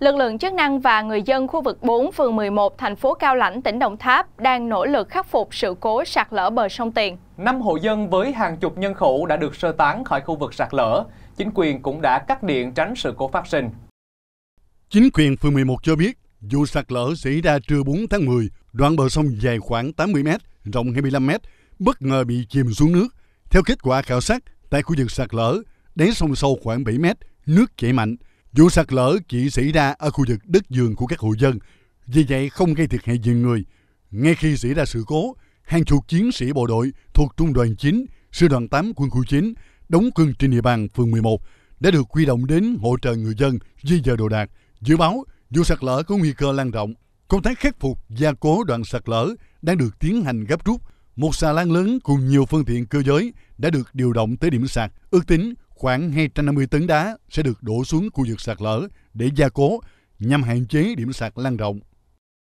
lực lượng chức năng và người dân khu vực 4 phường 11 thành phố Cao Lãnh tỉnh Đồng Tháp đang nỗ lực khắc phục sự cố sạt lở bờ sông Tiền. Năm hộ dân với hàng chục nhân khẩu đã được sơ tán khỏi khu vực sạt lở. Chính quyền cũng đã cắt điện tránh sự cố phát sinh. Chính quyền phường 11 cho biết, vụ sạt lở xảy ra trưa 4 tháng 10, đoạn bờ sông dài khoảng 80 m, rộng 25 m, bất ngờ bị chìm xuống nước. Theo kết quả khảo sát, tại khu vực sạt lở, đáy sông sâu khoảng 7 m, nước chảy mạnh, Vụ sạt lở chỉ xảy ra ở khu vực đất vườn của các hộ dân, vì vậy không gây thiệt hại về người. Ngay khi xảy ra sự cố, hàng chục chiến sĩ bộ đội thuộc Trung đoàn 9, Sư đoàn 8 quân khu 9 đóng quân trên địa bàn phường 11 đã được quy động đến hỗ trợ người dân di dời đồ đạc. Dự báo vụ sạt lở có nguy cơ lan rộng. Công tác khắc phục gia cố đoạn sạt lở đang được tiến hành gấp rút. Một xà lan lớn cùng nhiều phương tiện cơ giới đã được điều động tới điểm sạt. Ước tính khoảng 250 tấn đá sẽ được đổ xuống khu vực sạt lở để gia cố nhằm hạn chế điểm sạt lan rộng.